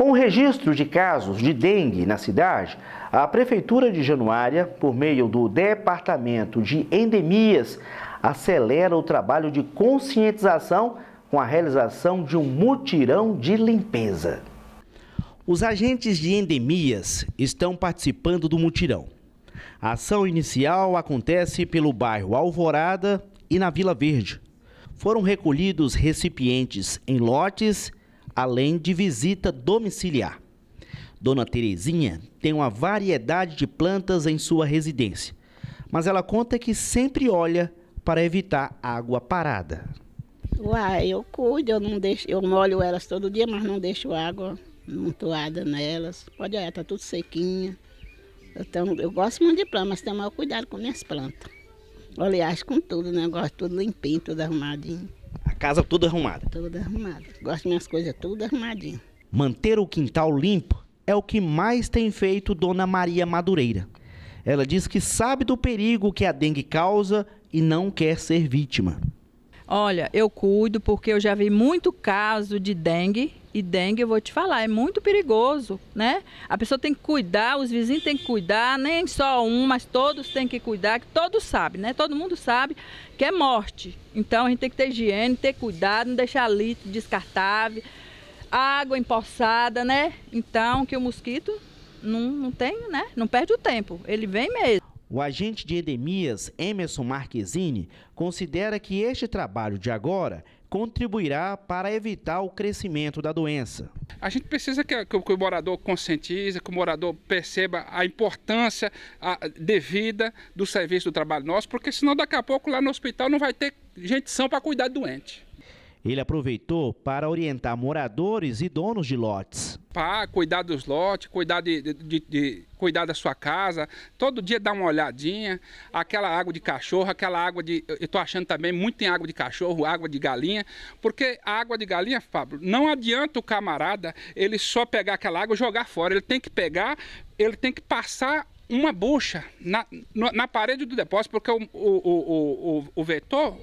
Com o registro de casos de dengue na cidade, a Prefeitura de Januária, por meio do Departamento de Endemias, acelera o trabalho de conscientização com a realização de um mutirão de limpeza. Os agentes de endemias estão participando do mutirão. A ação inicial acontece pelo bairro Alvorada e na Vila Verde. Foram recolhidos recipientes em lotes além de visita domiciliar. Dona Terezinha tem uma variedade de plantas em sua residência, mas ela conta que sempre olha para evitar água parada. Uai, eu cuido, eu não deixo, eu molho elas todo dia, mas não deixo água montoada nelas. Pode olhar, é, tá tudo sequinha. Eu, tenho, eu gosto muito de plantas, mas tenho maior cuidado com minhas plantas. Aliás, com tudo, né? Eu gosto tudo limpinho, tudo arrumadinho casa toda arrumada. Toda arrumada. Gosto de minhas coisas tudo arrumadinho. Manter o quintal limpo é o que mais tem feito Dona Maria Madureira. Ela diz que sabe do perigo que a dengue causa e não quer ser vítima. Olha, eu cuido porque eu já vi muito caso de dengue e dengue, eu vou te falar, é muito perigoso, né? A pessoa tem que cuidar, os vizinhos têm que cuidar, nem só um, mas todos têm que cuidar, que todos sabem, né? Todo mundo sabe que é morte. Então a gente tem que ter higiene, ter cuidado, não deixar litro descartável, água empoçada, né? Então que o mosquito não, não tem, né? Não perde o tempo, ele vem mesmo. O agente de endemias, Emerson Marquezine, considera que este trabalho de agora contribuirá para evitar o crescimento da doença. A gente precisa que, que, que o morador conscientize, que o morador perceba a importância a, devida do serviço do trabalho nosso, porque senão daqui a pouco lá no hospital não vai ter gente sã para cuidar do doente. Ele aproveitou para orientar moradores e donos de lotes. Pá, cuidar dos lotes, cuidar, de, de, de, de, cuidar da sua casa, todo dia dar uma olhadinha, aquela água de cachorro, aquela água de. Eu estou achando também muito em água de cachorro, água de galinha, porque a água de galinha, Fábio, não adianta o camarada ele só pegar aquela água e jogar fora. Ele tem que pegar, ele tem que passar uma bucha na, na parede do depósito, porque o, o, o, o, o vetor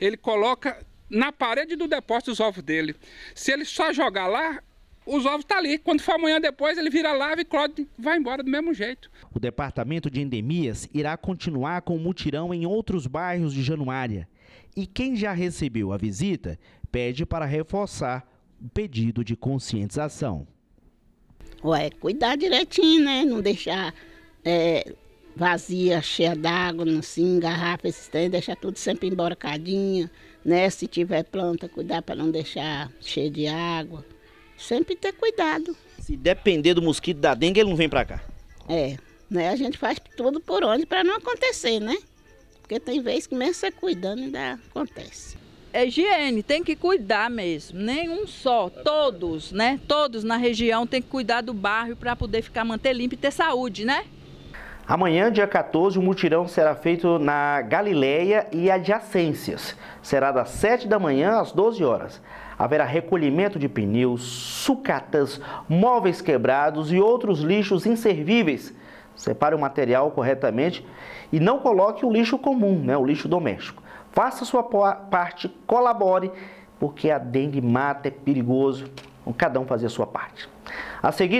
ele coloca na parede do depósito os ovos dele. Se ele só jogar lá, os ovos estão tá ali. Quando for amanhã depois, ele vira lava e Cláudio vai embora do mesmo jeito. O Departamento de Endemias irá continuar com o mutirão em outros bairros de Januária. E quem já recebeu a visita pede para reforçar o pedido de conscientização. Ué, cuidar direitinho, né? Não deixar é, vazia, cheia d'água, assim, garrafa, esses trem, deixar tudo sempre embora cadinha, né? Se tiver planta, cuidar para não deixar cheio de água. Sempre ter cuidado. Se depender do mosquito da dengue, ele não vem para cá. É, né? A gente faz tudo por onde para não acontecer, né? Porque tem vezes que mesmo você cuidando ainda acontece. É higiene, tem que cuidar mesmo, nenhum só, todos, né? Todos na região tem que cuidar do bairro para poder ficar manter limpo e ter saúde, né? Amanhã, dia 14, o mutirão será feito na Galileia e adjacências. Será das 7 da manhã às 12 horas. Haverá recolhimento de pneus, sucatas, móveis quebrados e outros lixos inservíveis. Separe o material corretamente e não coloque o lixo comum, né, o lixo doméstico. Faça sua parte, colabore, porque a dengue mata, é perigoso. Então, cada um fazer a sua parte. A seguir,